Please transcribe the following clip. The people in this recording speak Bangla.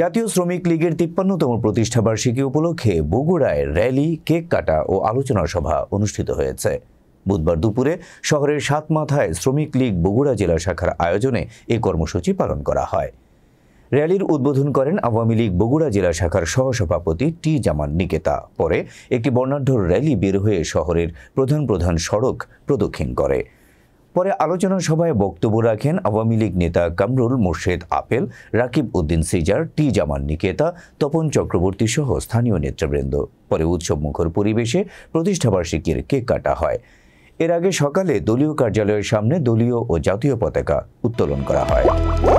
জাতীয় শ্রমিক লীগের তিপ্পান্নতম প্রতিষ্ঠাবার্ষিকী উপলক্ষে বগুড়ায় র্যালি কেক কাটা ও আলোচনা সভা অনুষ্ঠিত হয়েছে বুধবার দুপুরে শহরের সাত মাথায় শ্রমিক লীগ বগুড়া জেলা শাখার আয়োজনে এ কর্মসূচি পালন করা হয় র্যালির উদ্বোধন করেন আওয়ামী লীগ বগুড়া জেলা শাখার সহসভাপতি টি জামান নিকেতা পরে একটি বর্ণাঢ্য র্যালি বের হয়ে শহরের প্রধান প্রধান সড়ক প্রদক্ষিণ করে পরে আলোচনা সভায় বক্তব্য রাখেন আওয়ামী লীগ নেতা কামরুল মোর্শেদ আপেল রাকিব উদ্দিন সিজার টি জামান নিকেতা তপন চক্রবর্তী সহ স্থানীয় নেতৃবৃন্দ পরে উৎসবমুখর পরিবেশে প্রতিষ্ঠাবার্ষিকীর কেক কাটা হয় এর আগে সকালে দলীয় কার্যালয়ের সামনে দলীয় ও জাতীয় পতাকা উত্তোলন করা হয়